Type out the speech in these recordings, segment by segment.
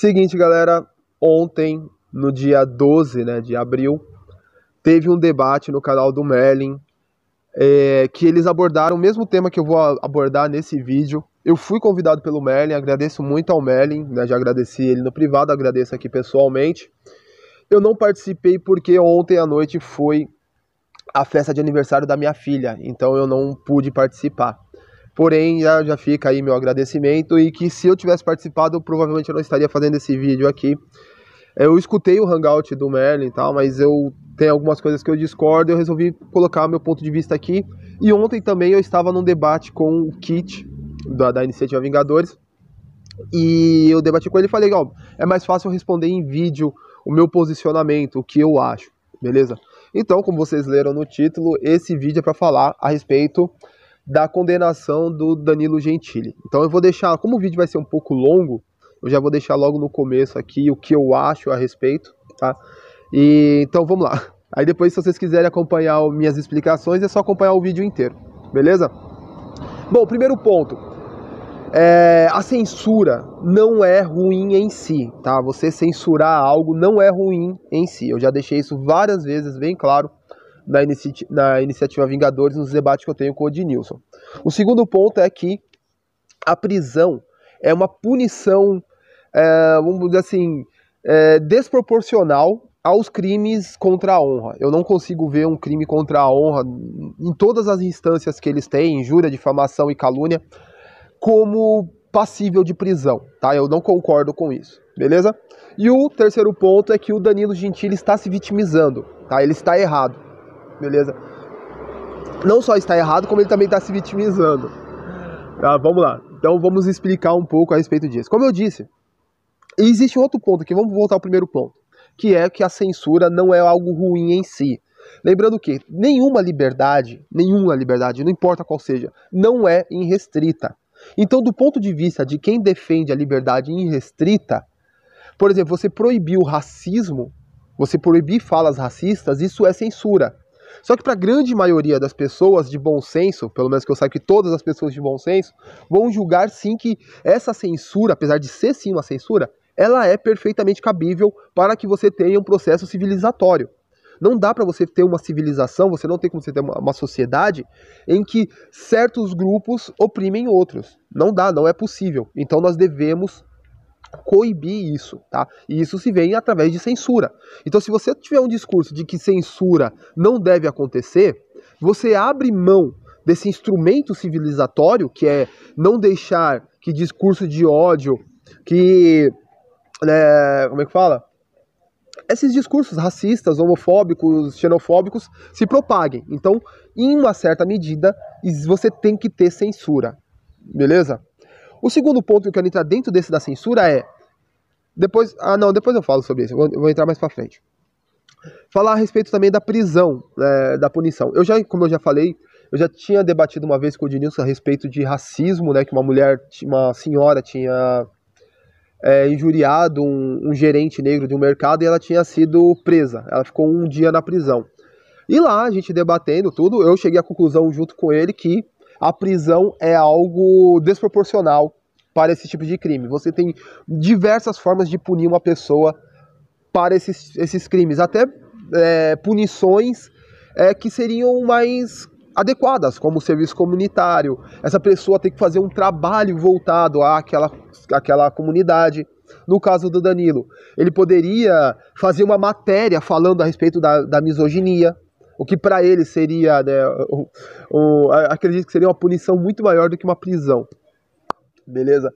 Seguinte, galera, ontem, no dia 12 né, de abril, teve um debate no canal do Merlin é, que eles abordaram o mesmo tema que eu vou abordar nesse vídeo. Eu fui convidado pelo Merlin, agradeço muito ao Merlin, né, já agradeci ele no privado, agradeço aqui pessoalmente. Eu não participei porque ontem à noite foi a festa de aniversário da minha filha, então eu não pude participar. Porém, já, já fica aí meu agradecimento e que se eu tivesse participado, provavelmente eu não estaria fazendo esse vídeo aqui. Eu escutei o Hangout do Merlin e tal, mas eu tenho algumas coisas que eu discordo e eu resolvi colocar meu ponto de vista aqui. E ontem também eu estava num debate com o Kit, da, da Iniciativa Vingadores, e eu debati com ele e falei, ó, é mais fácil responder em vídeo o meu posicionamento, o que eu acho, beleza? Então, como vocês leram no título, esse vídeo é para falar a respeito da condenação do Danilo Gentili. Então eu vou deixar, como o vídeo vai ser um pouco longo, eu já vou deixar logo no começo aqui o que eu acho a respeito, tá? E então vamos lá. Aí depois se vocês quiserem acompanhar minhas explicações, é só acompanhar o vídeo inteiro, beleza? Bom, primeiro ponto, é, a censura não é ruim em si, tá? Você censurar algo não é ruim em si. Eu já deixei isso várias vezes bem claro na, inici na iniciativa Vingadores, nos debates que eu tenho com o Odinilson. O segundo ponto é que a prisão é uma punição, é, vamos dizer assim, é, desproporcional aos crimes contra a honra. Eu não consigo ver um crime contra a honra em todas as instâncias que eles têm, injúria, difamação e calúnia, como passível de prisão, tá? Eu não concordo com isso, beleza? E o terceiro ponto é que o Danilo Gentili está se vitimizando, tá? Ele está errado beleza? Não só está errado, como ele também está se vitimizando. Tá, vamos lá. Então vamos explicar um pouco a respeito disso. Como eu disse, existe outro ponto aqui, vamos voltar ao primeiro ponto, que é que a censura não é algo ruim em si. Lembrando que nenhuma liberdade, nenhuma liberdade, não importa qual seja, não é irrestrita. Então, do ponto de vista de quem defende a liberdade irrestrita, por exemplo, você proibir o racismo, você proibir falas racistas, isso é censura. Só que para a grande maioria das pessoas de bom senso, pelo menos que eu saiba que todas as pessoas de bom senso, vão julgar sim que essa censura, apesar de ser sim uma censura, ela é perfeitamente cabível para que você tenha um processo civilizatório. Não dá para você ter uma civilização, você não tem como você ter uma, sociedade em que certos grupos oprimem outros. Não dá, não é possível. Então nós devemos coibir isso, tá? E isso se vê através de censura. Então, se você tiver um discurso de que censura não deve acontecer, você abre mão desse instrumento civilizatório que é não deixar que discurso de ódio, que é, como é que fala? Esses discursos racistas, homofóbicos, xenofóbicos se propaguem. Então, em uma certa medida, você tem que ter censura, beleza? O segundo ponto que eu quero entrar dentro desse da censura é. Depois. Ah, não, depois eu falo sobre isso. Eu vou, eu vou entrar mais pra frente. Falar a respeito também da prisão, é, da punição. Eu já, como eu já falei, eu já tinha debatido uma vez com o Dinilson a respeito de racismo, né? Que uma mulher, uma senhora tinha é, injuriado um, um, gerente negro de um mercado e ela tinha sido presa. Ela ficou um dia na prisão. E lá, a gente debatendo tudo, eu cheguei à conclusão junto com ele que a prisão é algo desproporcional para esse tipo de crime. Você tem diversas formas de punir uma pessoa para esses, esses crimes, até é, punições é, que seriam mais adequadas, como serviço comunitário. Essa pessoa tem que fazer um trabalho voltado àquela, àquela comunidade. No caso do Danilo, ele poderia fazer uma matéria falando a respeito da, da misoginia, o que para ele seria, né, o, o, acredito que seria uma punição muito maior do que uma prisão, beleza?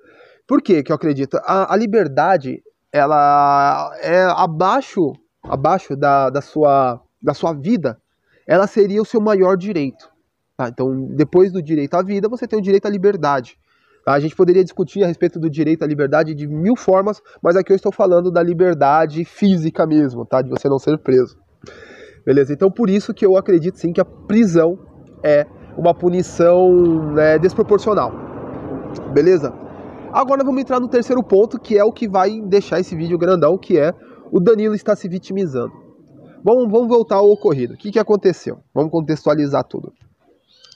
Por que que eu acredito? A, a liberdade, ela é abaixo, abaixo da, da, sua, da sua vida, ela seria o seu maior direito, tá? Então, depois do direito à vida, você tem o direito à liberdade, a gente poderia discutir a respeito do direito à liberdade de mil formas, mas aqui eu estou falando da liberdade física mesmo, tá? De você não ser preso. Beleza? Então por isso que eu acredito sim que a prisão é uma punição né, desproporcional. Beleza? Agora vamos entrar no terceiro ponto, que é o que vai deixar esse vídeo grandão, que é o Danilo está se vitimizando. Bom, vamos voltar ao ocorrido. O que, que aconteceu? Vamos contextualizar tudo.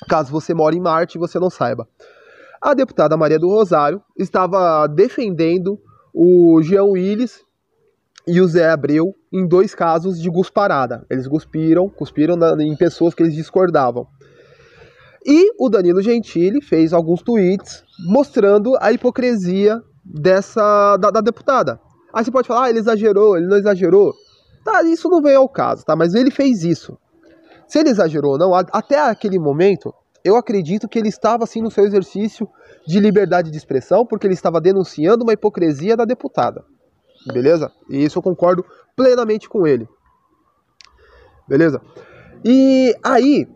Caso você mora em Marte e você não saiba. A deputada Maria do Rosário estava defendendo o Jean Willis e o Zé Abreu em dois casos de gusparada. Eles cuspiram, cuspiram na, em pessoas que eles discordavam. E o Danilo Gentili fez alguns tweets mostrando a hipocrisia dessa da, da deputada. Aí você pode falar, ah, ele exagerou, ele não exagerou. Tá, isso não vem ao caso, tá? Mas ele fez isso. Se ele exagerou ou não, até aquele momento, eu acredito que ele estava assim no seu exercício de liberdade de expressão, porque ele estava denunciando uma hipocrisia da deputada. Beleza? E isso eu concordo plenamente com ele. Beleza? E aí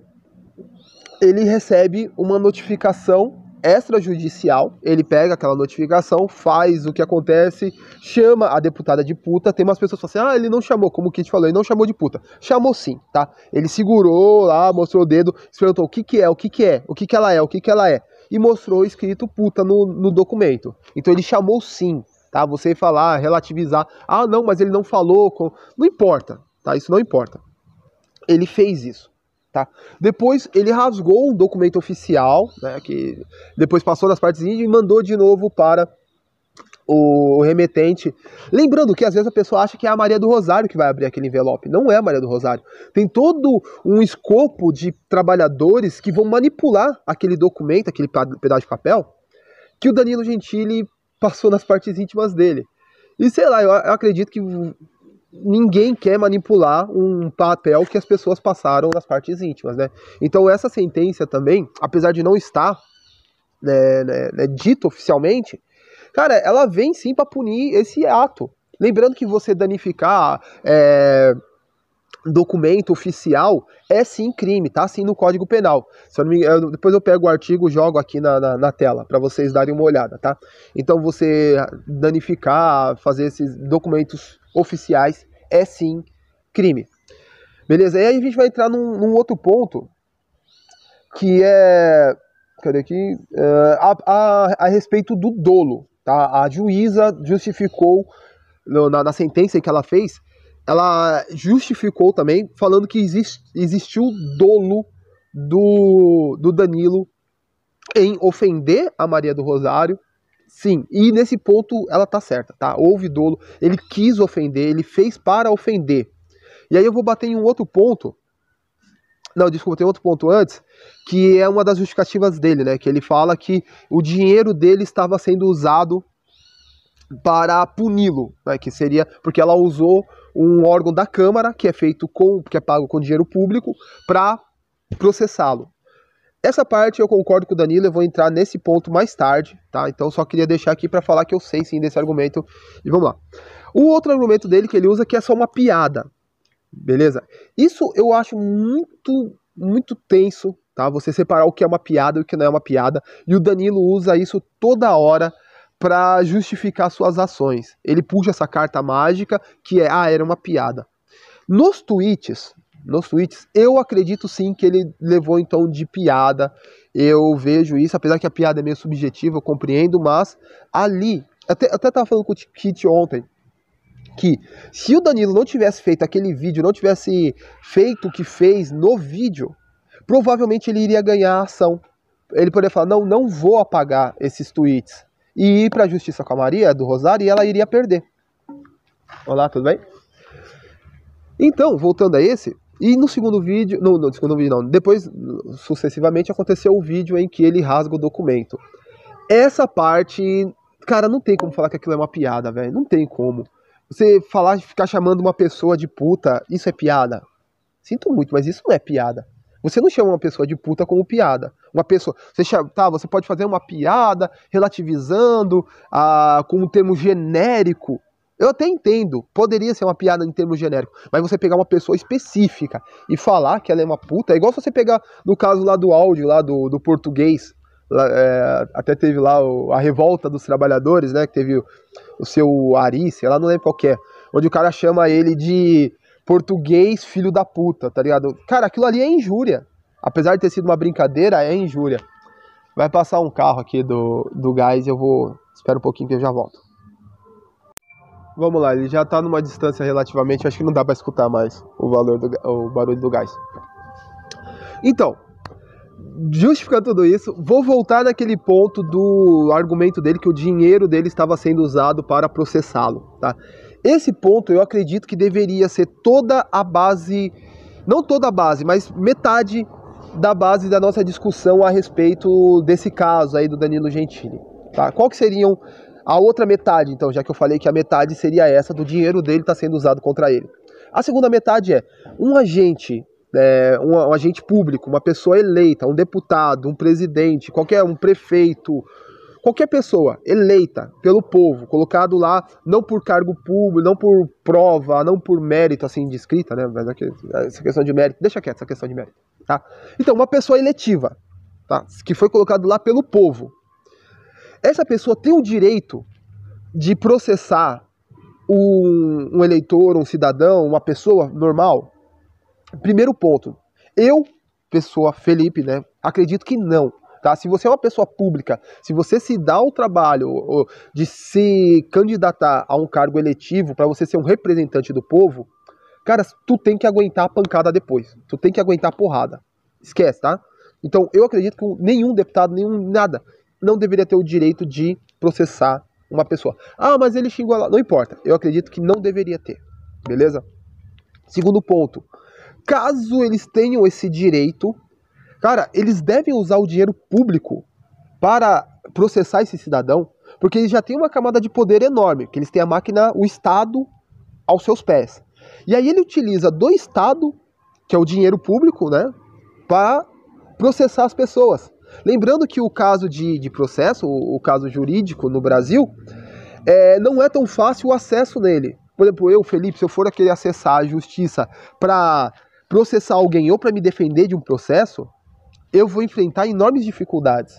ele recebe uma notificação extrajudicial, ele pega aquela notificação, faz o que acontece, chama a deputada de puta. Tem umas pessoas que falam assim: ah, ele não chamou, como o Kit falou, ele não chamou de puta. Chamou sim, tá? Ele segurou lá, mostrou o dedo, se perguntou o que que é, o que que é, o que que ela é, o que que ela é. E mostrou escrito puta no, no documento. Então ele chamou sim, tá? Você falar, relativizar, ah, não, mas ele não falou, com... não importa, tá? Isso não importa. Ele fez isso, tá? Depois ele rasgou um documento oficial, né, que depois passou nas partes índias e mandou de novo para o remetente. Lembrando que às vezes a pessoa acha que é a Maria do Rosário que vai abrir aquele envelope. Não é a Maria do Rosário. Tem todo um escopo de trabalhadores que vão manipular aquele documento, aquele pedaço de papel, que o Danilo Gentili passou nas partes íntimas dele. E sei lá, eu, eu acredito que ninguém quer manipular um papel que as pessoas passaram nas partes íntimas, né? Então essa sentença também, apesar de não estar né, né, né, dito oficialmente, cara, ela vem sim para punir esse ato. Lembrando que você danificar, é, documento oficial é sim crime, tá sim no Código Penal. Eu me, depois eu pego o artigo e jogo aqui na, na, na tela para vocês darem uma olhada, tá? Então você danificar, fazer esses documentos oficiais é sim crime. Beleza? E aí a gente vai entrar num, num outro ponto que é. Cadê aqui? É, a, a, a respeito do dolo. Tá? A juíza justificou na, na sentença que ela fez ela justificou também falando que existe existiu dolo do, do Danilo em ofender a Maria do Rosário. Sim, e nesse ponto ela tá certa, tá? Houve dolo, ele quis ofender, ele fez para ofender. E aí eu vou bater em um outro ponto. Não, desculpa, tem outro ponto antes, que é uma das justificativas dele, né? Que ele fala que o dinheiro dele estava sendo usado para puni-lo, né? Que seria porque ela usou um órgão da Câmara que é feito com, que é pago com dinheiro público, para processá-lo. Essa parte eu concordo com o Danilo, eu vou entrar nesse ponto mais tarde, tá? Então só queria deixar aqui para falar que eu sei sim desse argumento e vamos lá. O outro argumento dele que ele usa é que é só uma piada, beleza? Isso eu acho muito, muito tenso, tá? Você separar o que é uma piada e o que não é uma piada. E o Danilo usa isso toda hora para justificar suas ações. Ele puxa essa carta mágica que é, ah, era uma piada. Nos tweets, nos tweets, eu acredito sim que ele levou então de piada. Eu vejo isso, apesar que a piada é meio subjetiva, eu compreendo, mas ali, até até tava falando com o Kit ontem, que se o Danilo não tivesse feito aquele vídeo, não tivesse feito o que fez no vídeo, provavelmente ele iria ganhar a ação. Ele poderia falar: "Não, não vou apagar esses tweets" e ir para a justiça com a Maria do Rosário e ela iria perder. Olá, tudo bem? Então, voltando a esse, e no segundo vídeo, no, no segundo vídeo não, depois sucessivamente aconteceu o vídeo em que ele rasga o documento. Essa parte, cara, não tem como falar que aquilo é uma piada, velho, não tem como. Você falar, ficar chamando uma pessoa de puta, isso é piada? Sinto muito, mas isso não é piada. Você não chama uma pessoa de puta como piada. Uma pessoa, você chama, tá, você pode fazer uma piada relativizando a, ah, com um termo genérico. Eu até entendo, poderia ser uma piada em termos genéricos, mas você pegar uma pessoa específica e falar que ela é uma puta, é igual se você pegar no caso lá do áudio, lá do, do português, lá, é, até teve lá o, a revolta dos trabalhadores, né, que teve o, o seu Arice. sei lá, não lembro qual é, onde o cara chama ele de português filho da puta, tá ligado? Cara, aquilo ali é injúria. Apesar de ter sido uma brincadeira, é injúria. Vai passar um carro aqui do, do gás eu vou. Espera um pouquinho que eu já volto. Vamos lá, ele já tá numa distância relativamente. Acho que não dá para escutar mais o valor do o barulho do gás. Então, justificando tudo isso, vou voltar naquele ponto do argumento dele que o dinheiro dele estava sendo usado para processá-lo, tá? Esse ponto eu acredito que deveria ser toda a base, não toda a base, mas metade da base da nossa discussão a respeito desse caso aí do Danilo Gentili. Tá? Qual que seriam a outra metade, então, já que eu falei que a metade seria essa do dinheiro dele está sendo usado contra ele. A segunda metade é um agente, é, um, um agente público, uma pessoa eleita, um deputado, um presidente, qualquer um prefeito, Qualquer pessoa eleita pelo povo, colocado lá não por cargo público, não por prova, não por mérito assim de escrita, né? Mas aqui, é essa questão de mérito, deixa quieto essa questão de mérito, tá? Então, uma pessoa eletiva, tá? Que foi colocado lá pelo povo. Essa pessoa tem o direito de processar um, um eleitor, um cidadão, uma pessoa normal? Primeiro ponto, eu, pessoa Felipe, né, acredito que não. Tá? Se você é uma pessoa pública, se você se dá o trabalho de se candidatar a um cargo eletivo para você ser um representante do povo, cara, tu tem que aguentar a pancada depois. Tu tem que aguentar a porrada. Esquece, tá? Então, eu acredito que nenhum deputado, nenhum nada, não deveria ter o direito de processar uma pessoa. Ah, mas ele xingou lá. Não importa. Eu acredito que não deveria ter. Beleza? Segundo ponto. Caso eles tenham esse direito, Cara, eles devem usar o dinheiro público para processar esse cidadão, porque eles já têm uma camada de poder enorme, que eles têm a máquina, o Estado aos seus pés. E aí ele utiliza do Estado, que é o dinheiro público, né, para processar as pessoas. Lembrando que o caso de, de processo, o, o, caso jurídico no Brasil, é, não é tão fácil o acesso nele. Por exemplo, eu, Felipe, se eu for aquele acessar a justiça para processar alguém ou para me defender de um processo, eu vou enfrentar enormes dificuldades.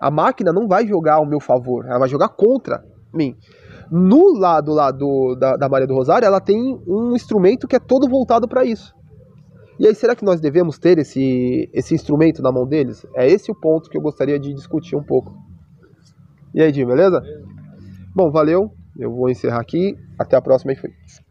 A máquina não vai jogar ao meu favor, ela vai jogar contra mim. No lado lá do, da, da Maria do Rosário, ela tem um instrumento que é todo voltado para isso. E aí, será que nós devemos ter esse, esse instrumento na mão deles? É esse o ponto que eu gostaria de discutir um pouco. E aí, Di, beleza? Bom, valeu. Eu vou encerrar aqui. Até a próxima e fui.